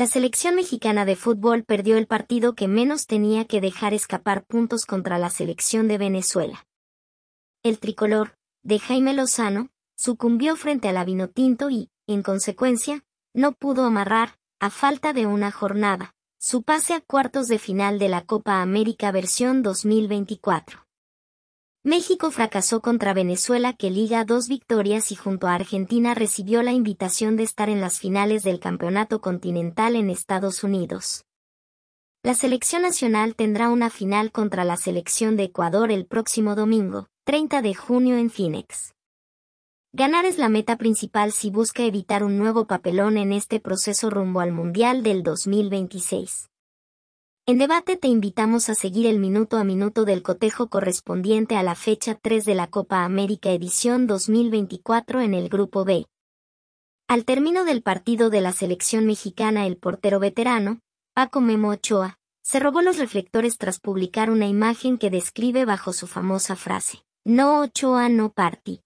La selección mexicana de fútbol perdió el partido que menos tenía que dejar escapar puntos contra la selección de Venezuela. El tricolor, de Jaime Lozano, sucumbió frente al abinotinto y, en consecuencia, no pudo amarrar, a falta de una jornada, su pase a cuartos de final de la Copa América versión 2024. México fracasó contra Venezuela que liga dos victorias y junto a Argentina recibió la invitación de estar en las finales del Campeonato Continental en Estados Unidos. La selección nacional tendrá una final contra la selección de Ecuador el próximo domingo, 30 de junio en Phoenix. Ganar es la meta principal si busca evitar un nuevo papelón en este proceso rumbo al Mundial del 2026. En debate te invitamos a seguir el minuto a minuto del cotejo correspondiente a la fecha 3 de la Copa América edición 2024 en el Grupo B. Al término del partido de la selección mexicana el portero veterano, Paco Memo Ochoa, se robó los reflectores tras publicar una imagen que describe bajo su famosa frase, No Ochoa no party.